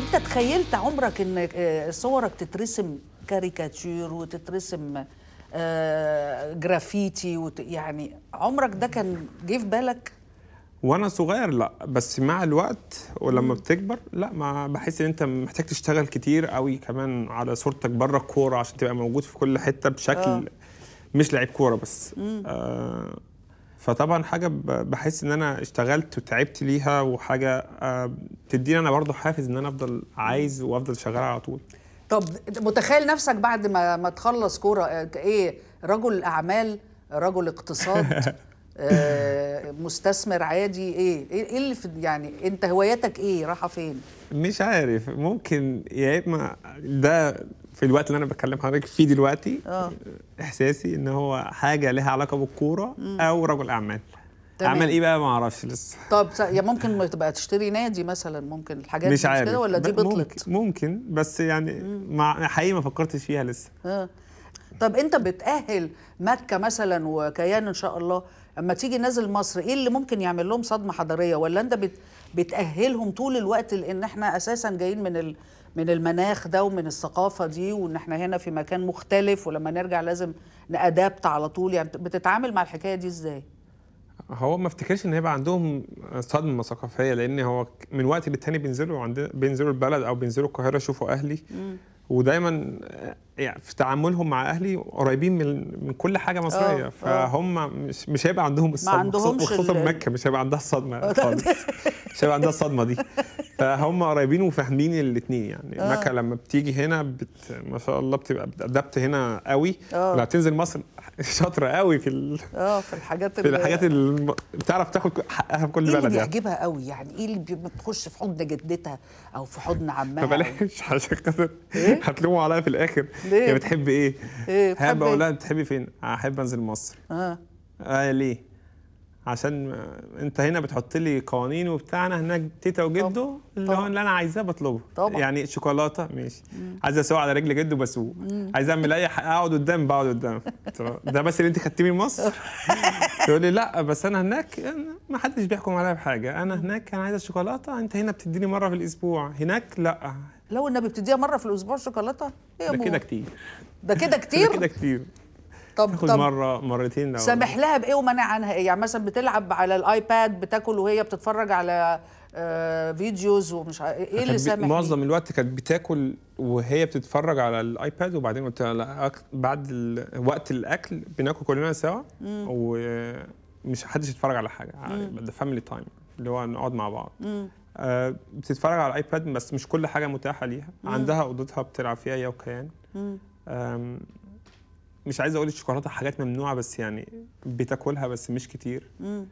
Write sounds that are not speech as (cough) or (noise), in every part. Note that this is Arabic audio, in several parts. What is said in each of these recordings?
انت تخيلت عمرك ان آه، صورك تترسم كاريكاتير وتترسم آه، جرافيتي وت... يعني عمرك ده كان جه في بالك وانا صغير لا بس مع الوقت ولما بتكبر لا ما بحس ان انت محتاج تشتغل كتير قوي كمان على صورتك بره الكوره عشان تبقى موجود في كل حته بشكل آه. مش لعيب كوره بس آه فطبعا حاجه بحس ان انا اشتغلت وتعبت ليها وحاجه آه، تديني انا برضه حافز ان انا افضل عايز وافضل شغال على طول طب متخيل نفسك بعد ما ما تخلص كوره آه، ايه رجل اعمال رجل اقتصاد (laughs) آه، مستثمر عادي ايه ايه, إيه اللي في يعني انت هواياتك ايه راحه فين مش عارف ممكن يا اما ده في الوقت اللي انا بتكلم حضرتك فيه دلوقتي أوه. احساسي ان هو حاجه لها علاقه بالكوره او رجل اعمال اعمل ايه بقى ما اعرفش لسه طب يا يعني ممكن تبقى تشتري نادي مثلا ممكن الحاجات مش كده ولا دي بطلت ممكن, ممكن بس يعني مع حقيقي ما فكرتش فيها لسه اه طب انت بتاهل مكه مثلا وكيان ان شاء الله اما تيجي نازل مصر ايه اللي ممكن يعمل لهم صدمه حضاريه ولا انت بت... بتاهلهم طول الوقت لان احنا اساسا جايين من ال... من المناخ ده ومن الثقافه دي وان احنا هنا في مكان مختلف ولما نرجع لازم نادابت على طول يعني بتتعامل مع الحكايه دي ازاي؟ هو ما افتكرش ان هيبقى عندهم صدمه ثقافيه لان هو من وقت للتاني بينزلوا عند بينزلوا البلد او بينزلوا القاهره يشوفوا اهلي مم. ودايما آه، يعني في تعاملهم مع اهلي قريبين من من كل حاجه مصريه أوه. آه. فهم مش مش هيبقى عندهم الصدمه ما عندهمش وخصوصا مكه مش هيبقى عندها الصدمه (laughs) خالص مش هيبقى عندها الصدمه دي (laughs) فهم قريبين وفاهمين الاثنين يعني آه. مكه لما بتيجي هنا بت... ما شاء الله بتبقى بتادبت هنا قوي آه. لما تنزل مصر (laughs) شاطره قوي في ال... اه في الحاجات في الحاجات اللي بتعرف تاخد حقها في كل بلد ايه اللي يعني. بيعجبها قوي يعني ايه اللي بتخش في حضن جدتها او في حضن عمها ما بلاش عشان كده إيه؟ هتلوموا عليا في الاخر ليه؟ هي بتحب ايه؟ ايه بتحب اقول إيه؟ لها بتحبي فين؟ احب انزل مصر اه اه ليه؟ عشان انت هنا بتحط لي قوانين وبتاعنا هناك تيتا وجده اللي هو اللي انا عايزاه بطلبه طبعا. يعني شوكولاته ماشي عايز اسوق على رجل جده بسوق عايز اعمل اي حاجه اقعد قدام بقعد قدام (laughs) ده بس اللي انت خدتيه من مصر (laughs) تقول لي لا بس انا هناك ما حدش بيحكم عليا بحاجه انا هناك انا عايز الشوكولاته انت هنا بتديني مره في الاسبوع هناك لا لو النبي بتديها مره في الاسبوع شوكولاته ايه (laughs) ده كده كتير ده كده كتير ده كده كتير طب طب مره مرتين لو سامح لها بايه ومانع عنها ايه يعني مثلا بتلعب على الايباد بتاكل وهي بتتفرج على آه، فيديوز ومش ايه اللي سامح معظم الوقت كانت بتاكل وهي بتتفرج على الايباد وبعدين قلت لها بعد وقت الاكل بناكل كلنا سوا ومش حدش يتفرج على حاجه ده فاميلي تايم اللي هو نقعد مع بعض آه، بتتفرج على الايباد بس مش كل حاجه متاحه ليها عندها اوضتها بتلعب فيها هي وكيان مش عايز اقول الشوكولاته حاجات ممنوعه بس يعني بتاكلها بس مش كتير امم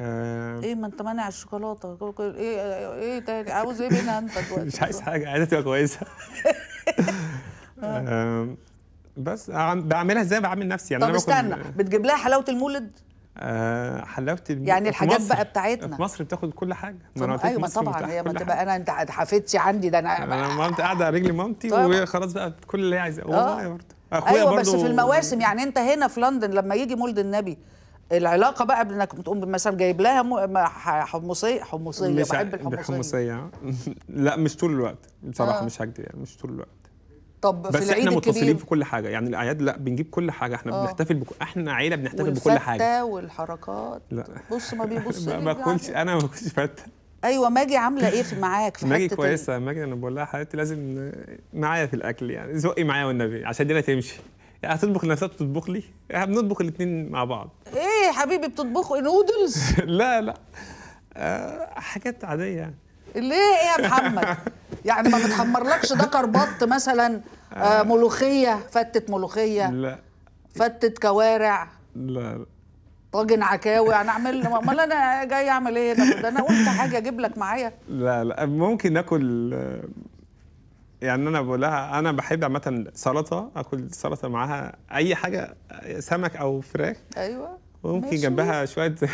آه ايه ما انت مانع الشوكولاته إيه،, ايه ايه تاني عاوز ايه منها انت دلوقتي (laughs) مش عايز حاجه عايزها تبقى كويسه (laughs) آه بس بعملها ازاي بعمل نفسي يعني طب استنى بتجيب لها حلاوه المولد آه حلاوه الم... يعني الحاجات بقى بتاعتنا في مصر بتاخد كل حاجه ما ايوه طبعا هي ما تبقى انا انت حفيدتي عندي ده انا انا آه، مامتي قاعده على رجل مامتي طيب. وخلاص بقى كل اللي هي عايزاه آه. والله برضه اخويا أيوة برضو بس في المواسم يعني انت هنا في لندن لما يجي مولد النبي العلاقه بقى بانك بتقوم مثلا جايب لها حمصيه حمصيه بحب الحمصيه (laughs) لا مش طول الوقت بصراحه آه. مش هكدب يعني مش طول الوقت طب بس في العيد احنا متصلين الكبير. في كل حاجه يعني الاعياد لا بنجيب كل حاجه احنا آه. بنحتفل بك... احنا عيله بنحتفل بكل حاجه والفتة والحركات لا بص ما بيبصش (laughs) ما باكلش يعني. انا ما باكلش فته ايوه ماجي عامله ايه في معاك في (laughs) ماجي كويسه ماجي انا بقول لها حياتي لازم معايا في الاكل يعني زقي معايا والنبي عشان الدنيا تمشي يعني هتطبخ لنفسها بتطبخ لي احنا بنطبخ الاثنين مع بعض ايه يا حبيبي بتطبخوا نودلز (laughs) لا لا آه حاجات عاديه يعني ليه ايه يا محمد يعني ما بتحمرلكش دكر بط مثلا آه،, آه ملوخيه فتت ملوخيه لا فتت كوارع لا لا طاجن عكاوي انا يعني اعمل امال انا جاي اعمل ايه ده انا قلت حاجه اجيب لك معايا لا لا ممكن ناكل يعني انا بقولها انا بحب عامه سلطه اكل سلطه معاها اي حاجه سمك او فراخ ايوه وممكن ماشي. جنبها شويه (laughs)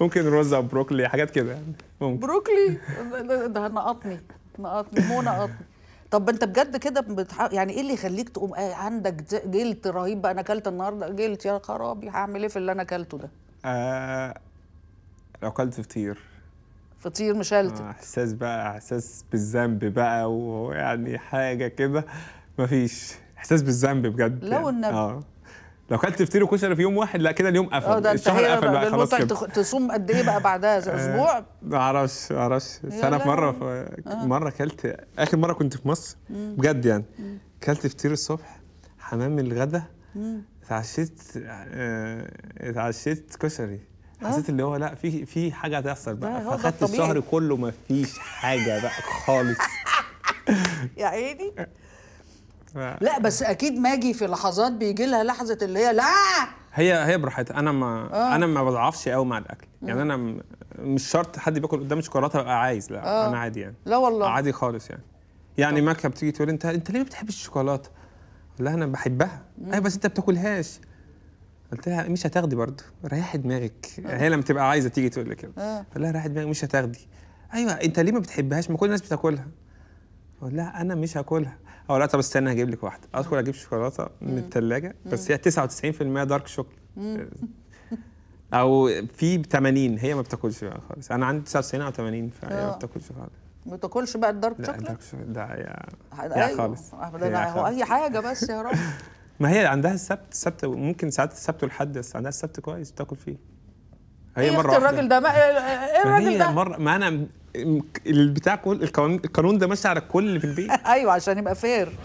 ممكن رز او بروكلي حاجات كده يعني ممكن بروكلي ده نقطني نقطني مو نقطني طب انت بجد كده بتح... يعني ايه اللي يخليك تقوم عندك جلد رهيب بقى انا اكلت النهارده جلد يا خرابي هعمل ايه في اللي انا اكلته ده؟ آه... لو اكلت فطير فطير مشلتت آه احساس بقى احساس بالذنب بقى ويعني حاجه كده مفيش احساس بالذنب بجد لو يعني. النبي آه. لو كلت فطير وكشري في يوم واحد لا كده اليوم قفل اه، ده الشهر قفل بقى خلاص كده تصوم قد ايه بقى بعدها آه، اسبوع معرفش معرفش بس انا في مره في آه. مره اكلت اخر مره كنت في مصر بجد يعني اكلت فطير الصبح حمام الغدا اتعشيت اتعشيت كشري حسيت اللي هو لا في في حاجه هتحصل بقى فاخدت الشهر كله ما فيش حاجه بقى خالص (laughs) يا عيني لا بس اكيد ماجي في لحظات بيجي لها لحظه اللي هي لا هي هي براحتها انا ما آه. انا ما بضعفش قوي مع الاكل آه. يعني انا مش شرط حد بياكل قدامي شوكولاته ابقى عايز لا آه. انا عادي يعني لا والله عادي خالص يعني يعني مكه بتيجي تقول انت انت ليه ما بتحبش الشوكولاته؟ لا انا بحبها ايوه بس انت بتاكلهاش قلت لها مش هتاخدي برضه ريحي دماغك آه. هي لما تبقى عايزه تيجي تقول لي كده آه. قلت لها ريحي دماغك مش هتاخدي ايوه انت ليه ما بتحبهاش ما كل الناس بتاكلها اقول لها انا مش هاكلها اقول لها طب استنى هجيب لك واحده ادخل اجيب شوكولاته من الثلاجه بس هي 99% دارك شوكليت او في 80 هي ما بتاكلش بقى خالص انا عندي 99 او 80 فهي ما آه. بتاكلش خالص ما تاكلش بقى الدارك شوكليت لا يا يا أيوه. خالص أه، هو اي حاجه بس يا رب (laughs) ما هي عندها السبت السبت ممكن ساعات السبت والحد بس عندها السبت كويس بتاكل فيه هي إيه مره الراجل ده إيه ما ايه الراجل ده مرة ما انا البتاع كل القانون ده ماشي على الكل في البيت (laughs) ايوه عشان يبقى فير